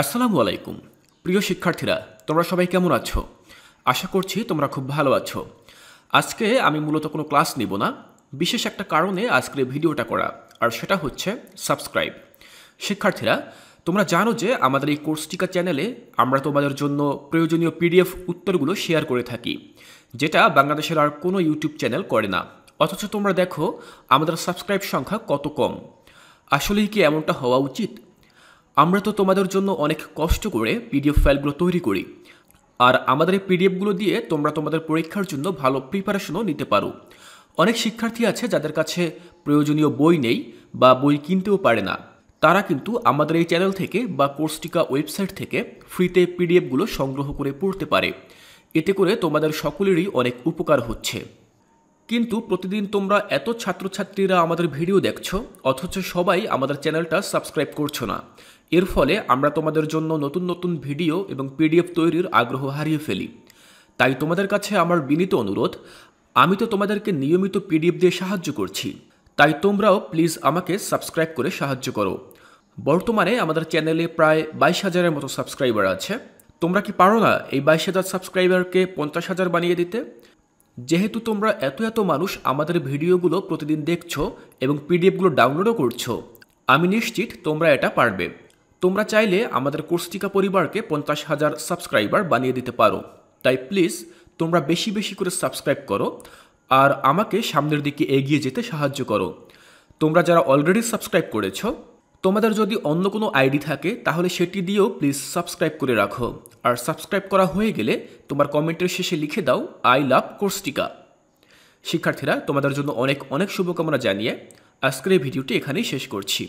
আসসালামু আলাইকুম প্রিয় শিক্ষার্থীরা তোমরা সবাই কেমন আছো আশা করছি তোমরা খুব ভালো আছো আজকে আমি মূলত কোনো ক্লাস নিব না বিশেষ একটা কারণে আজকের ভিডিওটা করা আর সেটা হচ্ছে সাবস্ক্রাইব শিক্ষার্থীরা তোমরা জানো যে আমাদের এই কোর্সটিকা চ্যানেলে আমরা তোমাদের জন্য প্রয়োজনীয় পিডিএফ উত্তরগুলো শেয়ার করে থাকি যেটা বাংলাদেশের আর কোনো ইউটিউব চ্যানেল করে না অথচ তোমরা দেখো আমাদের সাবস্ক্রাইব সংখ্যা কত কম আসলেই কি এমনটা হওয়া উচিত আমরা তো তোমাদের জন্য অনেক কষ্ট করে পিডিএফ ফাইলগুলো তৈরি করি আর আমাদের এই পিডিএফগুলো দিয়ে তোমরা তোমাদের পরীক্ষার জন্য ভালো প্রিপারেশনও নিতে পারো অনেক শিক্ষার্থী আছে যাদের কাছে প্রয়োজনীয় বই নেই বা বই কিনতেও পারে না তারা কিন্তু আমাদের এই চ্যানেল থেকে বা কোর্সটিকা ওয়েবসাইট থেকে ফ্রিতে পিডিএফগুলো সংগ্রহ করে পড়তে পারে এতে করে তোমাদের সকলেরই অনেক উপকার হচ্ছে কিন্তু প্রতিদিন তোমরা এত ছাত্রছাত্রীরা আমাদের ভিডিও দেখছো অথচ সবাই আমাদের চ্যানেলটা সাবস্ক্রাইব করছো না এর ফলে আমরা তোমাদের জন্য নতুন নতুন ভিডিও এবং পিডিএফ তৈরির আগ্রহ হারিয়ে ফেলি তাই তোমাদের কাছে আমার বিনীত অনুরোধ আমি তো তোমাদেরকে নিয়মিত পিডিএফ দিয়ে সাহায্য করছি তাই তোমরাও প্লিজ আমাকে সাবস্ক্রাইব করে সাহায্য করো বর্তমানে আমাদের চ্যানেলে প্রায় বাইশ হাজারের মতো সাবস্ক্রাইবার আছে তোমরা কি পারো না এই বাইশ হাজার সাবস্ক্রাইবারকে পঞ্চাশ হাজার বানিয়ে দিতে যেহেতু তোমরা এত এত মানুষ আমাদের ভিডিওগুলো প্রতিদিন দেখছো এবং পিডিএফগুলো ডাউনলোডও করছো আমি নিশ্চিত তোমরা এটা পারবে তোমরা চাইলে আমাদের কোর্সটিকা পরিবারকে পঞ্চাশ হাজার সাবস্ক্রাইবার বানিয়ে দিতে পারো তাই প্লিজ তোমরা বেশি বেশি করে সাবস্ক্রাইব করো আর আমাকে সামনের দিকে এগিয়ে যেতে সাহায্য করো তোমরা যারা অলরেডি সাবস্ক্রাইব করেছো তোমাদের যদি অন্য কোনো আইডি থাকে তাহলে সেটি দিয়েও প্লিজ সাবস্ক্রাইব করে রাখো আর সাবস্ক্রাইব করা হয়ে গেলে তোমার কমেন্টের শেষে লিখে দাও আই লাভ কোর্সটিকা শিক্ষার্থীরা তোমাদের জন্য অনেক অনেক শুভকামনা জানিয়ে আজকের এই ভিডিওটি এখানেই শেষ করছি